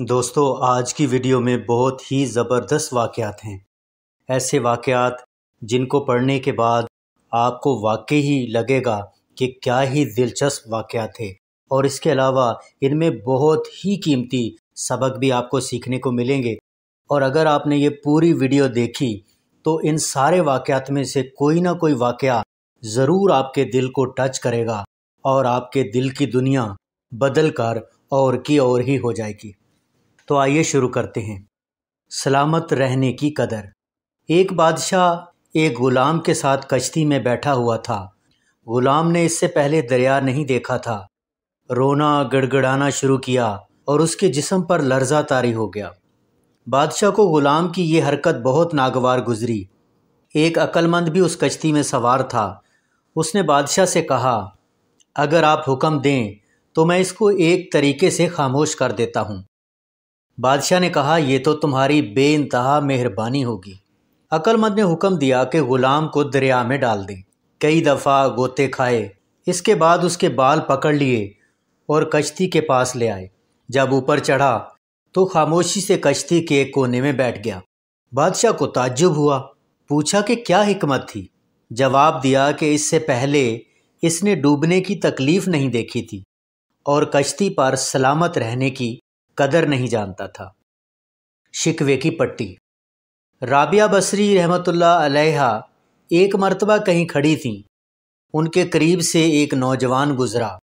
दोस्तों आज की वीडियो में बहुत ही ज़बरदस्त वाक़ात हैं ऐसे वाक़ात जिनको पढ़ने के बाद आपको वाकई ही लगेगा कि क्या ही दिलचस्प वाक़ात थे और इसके अलावा इनमें बहुत ही कीमती सबक भी आपको सीखने को मिलेंगे और अगर आपने ये पूरी वीडियो देखी तो इन सारे वाक़ात में से कोई ना कोई वाक़ ज़रूर आपके दिल को टच करेगा और आपके दिल की दुनिया बदल कर और की और ही हो जाएगी तो आइए शुरू करते हैं सलामत रहने की कदर एक बादशाह एक गुलाम के साथ कश्ती में बैठा हुआ था गुलाम ने इससे पहले दरिया नहीं देखा था रोना गड़गड़ाना शुरू किया और उसके जिसम पर लर्जा तारी हो गया बादशाह को गुलाम की ये हरकत बहुत नागवार गुजरी एक अक्लमंद भी उस कश्ती में सवार था उसने बादशाह से कहा अगर आप हुक्म दें तो मैं इसको एक तरीके से खामोश कर देता हूँ बादशाह ने कहा यह तो तुम्हारी बे इंतहा मेहरबानी होगी अक्लमंद ने हुक्म दिया कि ग़ुलाम को दरिया में डाल दें कई दफ़ा गोते खाए इसके बाद उसके बाल पकड़ लिए और कश्ती के पास ले आए जब ऊपर चढ़ा तो खामोशी से कश्ती के एक कोने में बैठ गया बादशाह को ताज्जुब हुआ पूछा कि क्या हिकमत थी जवाब दिया कि इससे पहले इसने डूबने की तकलीफ़ नहीं देखी थी और कश्ती पर सलामत रहने की कदर नहीं जानता था शिकवे की पट्टी राबिया बसरी रहमतुल्ला अलैहा एक मरतबा कहीं खड़ी थी उनके करीब से एक नौजवान गुजरा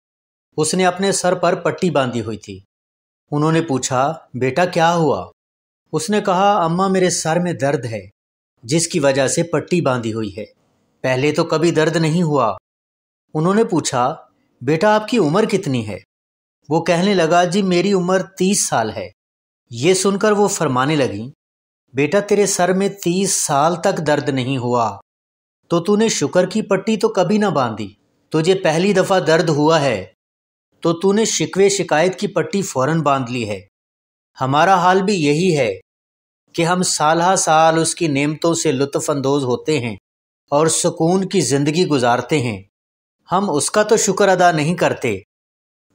उसने अपने सर पर पट्टी बांधी हुई थी उन्होंने पूछा बेटा क्या हुआ उसने कहा अम्मा मेरे सर में दर्द है जिसकी वजह से पट्टी बांधी हुई है पहले तो कभी दर्द नहीं हुआ उन्होंने पूछा बेटा आपकी उम्र कितनी है वो कहने लगा जी मेरी उम्र तीस साल है ये सुनकर वो फरमाने लगी बेटा तेरे सर में तीस साल तक दर्द नहीं हुआ तो तूने शुक्र की पट्टी तो कभी ना बांधी तुझे पहली दफ़ा दर्द हुआ है तो तूने शिकवे शिकायत की पट्टी फौरन बांध ली है हमारा हाल भी यही है कि हम साल साल उसकी नेमतों से लुत्फानंदोज होते हैं और सुकून की ज़िंदगी गुजारते हैं हम उसका तो शुक्र अदा नहीं करते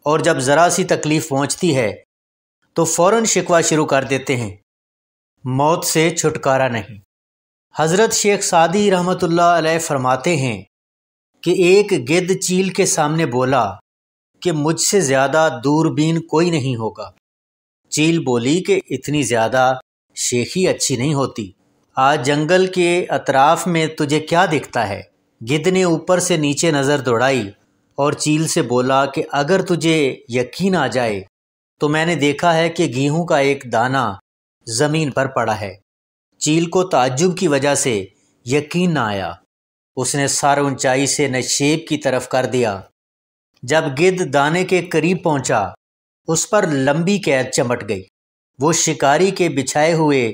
और जब ज़रा सी तकलीफ़ पहुंचती है तो फौरन शिकवा शुरू कर देते हैं मौत से छुटकारा नहीं हज़रत शेख सादी रहमत फरमाते हैं कि एक गिद्ध चील के सामने बोला कि मुझसे ज़्यादा दूरबीन कोई नहीं होगा चील बोली कि इतनी ज़्यादा शेखी अच्छी नहीं होती आज जंगल के अतराफ में तुझे क्या दिखता है गिद्ध ने ऊपर से नीचे नज़र दौड़ाई और चील से बोला कि अगर तुझे यकीन आ जाए तो मैंने देखा है कि गेहूं का एक दाना ज़मीन पर पड़ा है चील को ताज्जुब की वजह से यकीन ना आया उसने सर ऊंचाई से नशेब की तरफ कर दिया जब गिद्ध दाने के करीब पहुंचा उस पर लंबी कैद चमट गई वो शिकारी के बिछाए हुए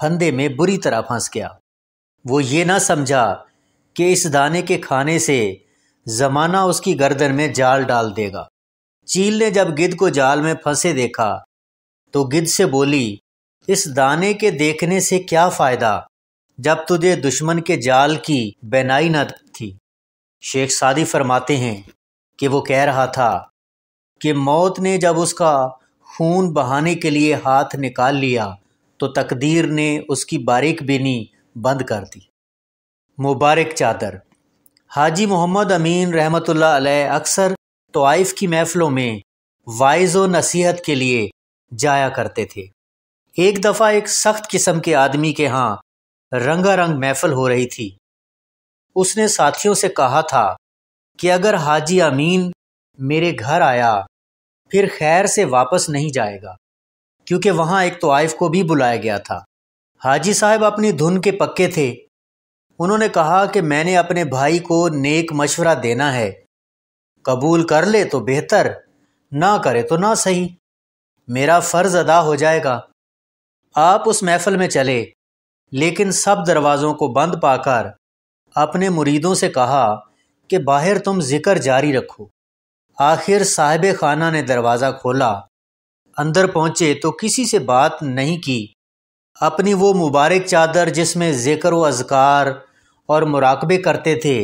फंदे में बुरी तरह फंस गया वो ये ना समझा कि इस दाने के खाने से जमाना उसकी गर्दन में जाल डाल देगा चील ने जब गिद्ध को जाल में फंसे देखा तो गिद्ध से बोली इस दाने के देखने से क्या फ़ायदा जब तुझे दुश्मन के जाल की बेनाई न थी शेख सादी फरमाते हैं कि वो कह रहा था कि मौत ने जब उसका खून बहाने के लिए हाथ निकाल लिया तो तकदीर ने उसकी बारीक बिनी बंद कर दी मुबारक चादर हाजी मोहम्मद अमीन रहमत अक्सर तोइफ़ की महफ़लों में वाइज व नसीहत के लिए जाया करते थे एक दफ़ा एक सख्त किस्म के आदमी के यहाँ रंगारंग महफल हो रही थी उसने साथियों से कहा था कि अगर हाजी अमीन मेरे घर आया फिर खैर से वापस नहीं जाएगा क्योंकि वहाँ एक तोइफ़ को भी बुलाया गया था हाजी साहब अपनी धुन के पक्के थे उन्होंने कहा कि मैंने अपने भाई को नेक मशवरा देना है कबूल कर ले तो बेहतर ना करे तो ना सही मेरा फ़र्ज़ अदा हो जाएगा आप उस महफल में चले लेकिन सब दरवाज़ों को बंद पाकर अपने मुरीदों से कहा कि बाहर तुम जिक्र जारी रखो आखिर साहिब खाना ने दरवाज़ा खोला अंदर पहुँचे तो किसी से बात नहीं की अपनी वो मुबारक चादर जिसमें जिक्र व अजकार और मुराकबे करते थे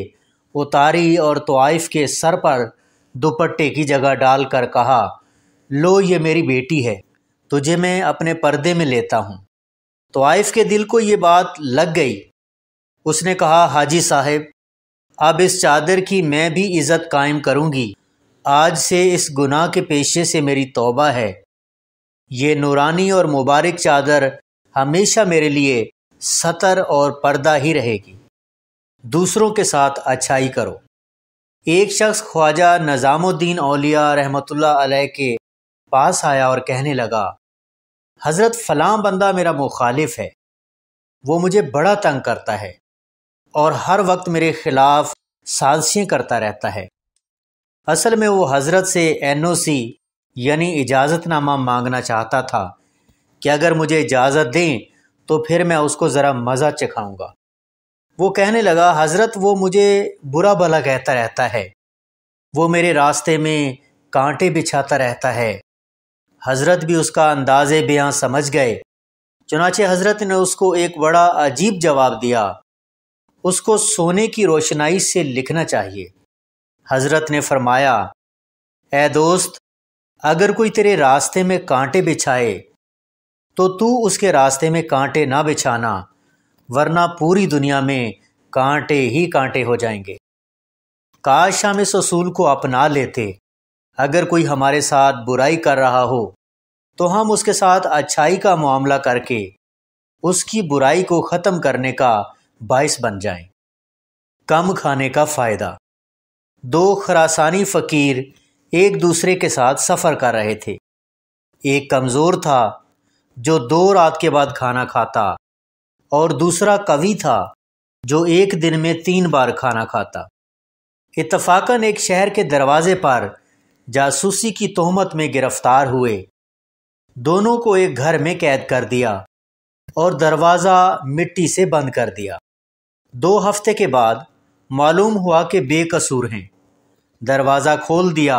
उतारी और तोइफ़ के सर पर दुपट्टे की जगह डालकर कहा लो ये मेरी बेटी है तुझे मैं अपने पर्दे में लेता हूँ तोइफ़ के दिल को ये बात लग गई उसने कहा हाजी साहब अब इस चादर की मैं भी इज़्ज़त कायम करूँगी आज से इस गुनाह के पेशे से मेरी तौबा है ये नूरानी और मुबारक चादर हमेशा मेरे लिए सतर और पर्दा ही रहेगी दूसरों के साथ अच्छाई करो एक शख्स ख्वाजा नज़ामुद्दीन अलिया रहमतुल्ला अलैह के पास आया और कहने लगा हज़रत फलाम बंदा मेरा मुखालिफ है वो मुझे बड़ा तंग करता है और हर वक्त मेरे ख़िलाफ़ साजिशें करता रहता है असल में वो हज़रत से एन ओ सी यानी इजाज़तनामा मांगना चाहता था कि अगर मुझे इजाज़त दें तो फिर मैं उसको ज़रा मज़ा चखाऊँगा वो कहने लगा हज़रत वो मुझे बुरा भला कहता रहता है वो मेरे रास्ते में कांटे बिछाता रहता है हज़रत भी उसका अंदाज बयाँ समझ गए चुनाचे हज़रत ने उसको एक बड़ा अजीब जवाब दिया उसको सोने की रोशनाई से लिखना चाहिए हज़रत ने फरमाया ए दोस्त अगर कोई तेरे रास्ते में कांटे बिछाए तो तू उसके रास्ते में कांटे ना बिछाना वरना पूरी दुनिया में कांटे ही कांटे हो जाएंगे काश हम इस असूल को अपना लेते अगर कोई हमारे साथ बुराई कर रहा हो तो हम उसके साथ अच्छाई का मामला करके उसकी बुराई को ख़त्म करने का बायस बन जाएं। कम खाने का फ़ायदा दो खरासानी फ़कीर एक दूसरे के साथ सफ़र कर रहे थे एक कमज़ोर था जो दो रात के बाद खाना खाता और दूसरा कवि था जो एक दिन में तीन बार खाना खाता इतफाकन एक शहर के दरवाजे पर जासूसी की तोहमत में गिरफ्तार हुए दोनों को एक घर में कैद कर दिया और दरवाज़ा मिट्टी से बंद कर दिया दो हफ्ते के बाद मालूम हुआ कि बेकसूर हैं दरवाज़ा खोल दिया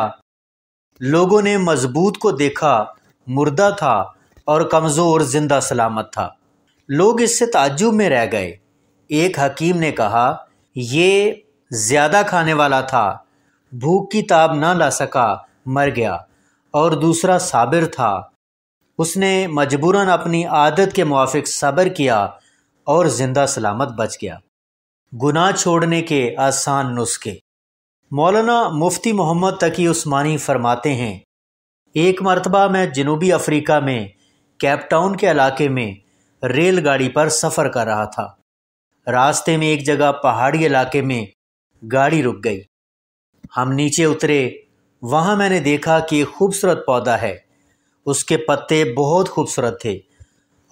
लोगों ने मजबूत को देखा मुर्दा था और कमज़ोर जिंदा सलामत था लोग इससे ताज्जुब में रह गए एक हकीम ने कहा ये ज़्यादा खाने वाला था भूख की ताब ना ला सका मर गया और दूसरा साबिर था उसने मजबूरन अपनी आदत के मुआफिक सब्र किया और ज़िंदा सलामत बच गया गुनाह छोड़ने के आसान नुस्खे मौलाना मुफ्ती मोहम्मद तकी उस्मानी फरमाते हैं एक मरतबा मैं जनूबी अफ्रीका में कैपटाउन के इलाके में रेलगाड़ी पर सफ़र कर रहा था रास्ते में एक जगह पहाड़ी इलाके में गाड़ी रुक गई हम नीचे उतरे वहां मैंने देखा कि एक खूबसूरत पौधा है उसके पत्ते बहुत खूबसूरत थे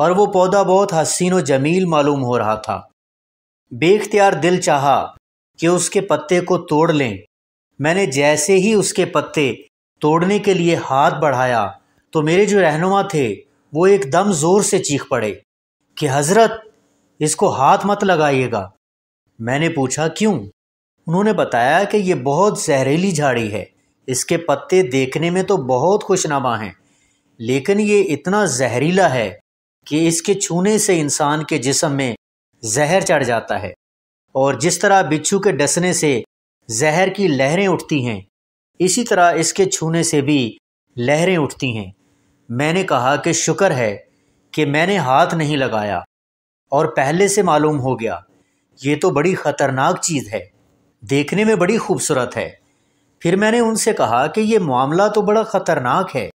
और वो पौधा बहुत हसीन व जमील मालूम हो रहा था बेख्तियार दिल चाहा कि उसके पत्ते को तोड़ लें मैंने जैसे ही उसके पत्ते तोड़ने के लिए हाथ बढ़ाया तो मेरे जो रहनुमा थे वो एकदम ज़ोर से चीख पड़े कि हज़रत इसको हाथ मत लगाइएगा मैंने पूछा क्यों उन्होंने बताया कि ये बहुत जहरीली झाड़ी है इसके पत्ते देखने में तो बहुत खुशनामा हैं लेकिन ये इतना जहरीला है कि इसके छूने से इंसान के जिसम में जहर चढ़ जाता है और जिस तरह बिच्छू के डसने से जहर की लहरें उठती हैं इसी तरह इसके छूने से भी लहरें उठती हैं मैंने कहा कि शुक्र है कि मैंने हाथ नहीं लगाया और पहले से मालूम हो गया ये तो बड़ी ख़तरनाक चीज़ है देखने में बड़ी खूबसूरत है फिर मैंने उनसे कहा कि यह मामला तो बड़ा ख़तरनाक है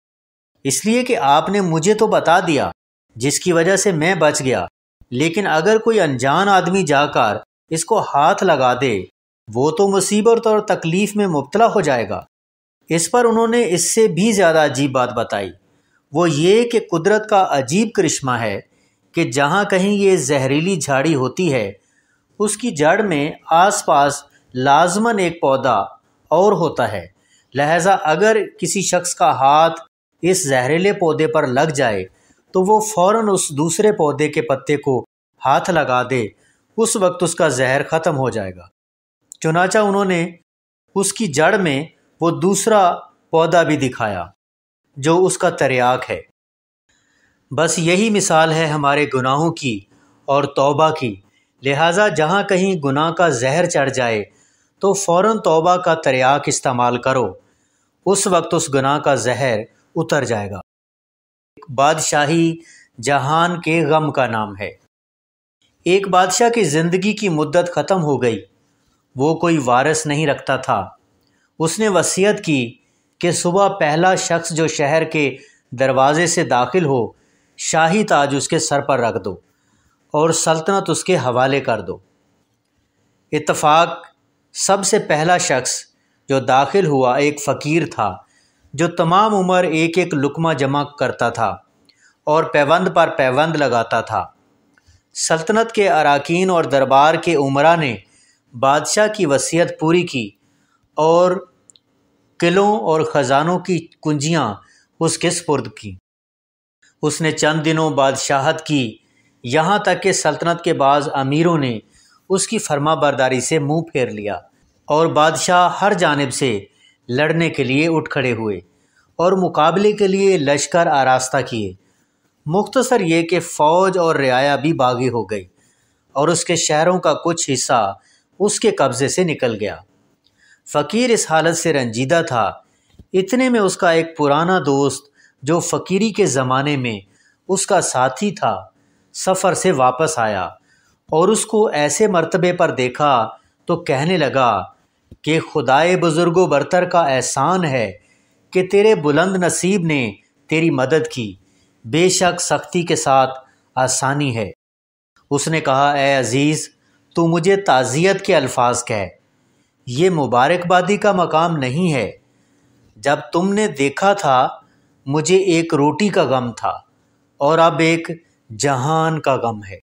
इसलिए कि आपने मुझे तो बता दिया जिसकी वजह से मैं बच गया लेकिन अगर कोई अनजान आदमी जाकर इसको हाथ लगा दे वो तो मुसीबत और तकलीफ़ में मुबतला हो जाएगा इस पर उन्होंने इससे भी ज़्यादा अजीब बात बताई वो ये कि कुदरत का अजीब करिश्मा है कि जहाँ कहीं ये जहरीली झाड़ी होती है उसकी जड़ में आसपास लाजमन एक पौधा और होता है लहजा अगर किसी शख्स का हाथ इस जहरीले पौधे पर लग जाए तो वो फ़ौर उस दूसरे पौधे के पत्ते को हाथ लगा दे उस वक्त उसका जहर ख़त्म हो जाएगा चुनाचा उन्होंने उसकी जड़ में वो दूसरा पौधा भी दिखाया जो उसका तरियाक है बस यही मिसाल है हमारे गुनाहों की और तौबा की लिहाजा जहाँ कहीं गुनाह का जहर चढ़ जाए तो फ़ौर तौबा का तरियाक इस्तेमाल करो उस वक्त उस गुनाह का जहर उतर जाएगा बादशाही जहान के गम का नाम है एक बादशाह की ज़िंदगी की मुद्दत ख़त्म हो गई वो कोई वारस नहीं रखता था उसने वसीयत की कि सुबह पहला शख्स जो शहर के दरवाज़े से दाखिल हो शाही ताज उसके सर पर रख दो और सल्तनत उसके हवाले कर दो इतफाक सबसे पहला शख्स जो दाखिल हुआ एक फ़कीर था जो तमाम उम्र एक एक लुकमा जमा करता था और पैवंद पर पैवंद लगाता था सल्तनत के अरकान और दरबार के उमरा ने बादशाह की वसीयत पूरी की और किलों और ख़जानों की कुंजियाँ उसके सुपुर्द की उसने चंद दिनों बादशाहत की यहाँ तक कि सल्तनत के बाद अमीरों ने उसकी फर्मा बरदारी से मुंह फेर लिया और बादशाह हर जानब से लड़ने के लिए उठ खड़े हुए और मुकाबले के लिए लश्कर आरास्ता किए मुख्तसर ये कि फ़ौज और रियाया भी बागी हो गई और उसके शहरों का कुछ हिस्सा उसके कब्ज़े से निकल गया फ़कीर इस हालत से रंजीदा था इतने में उसका एक पुराना दोस्त जो फ़कीरी के ज़माने में उसका साथी था सफ़र से वापस आया और उसको ऐसे मर्तबे पर देखा तो कहने लगा कि खुदाए बुज़ुर्गो बरतर का एहसान है कि तेरे बुलंद नसीब ने तेरी मदद की बेशक सख्ती के साथ आसानी है उसने कहा ए अज़ीज़ तू मुझे ताज़ियत के अल्फाज कह ये मुबारकबादी का मकाम नहीं है जब तुमने देखा था मुझे एक रोटी का गम था और अब एक जहान का गम है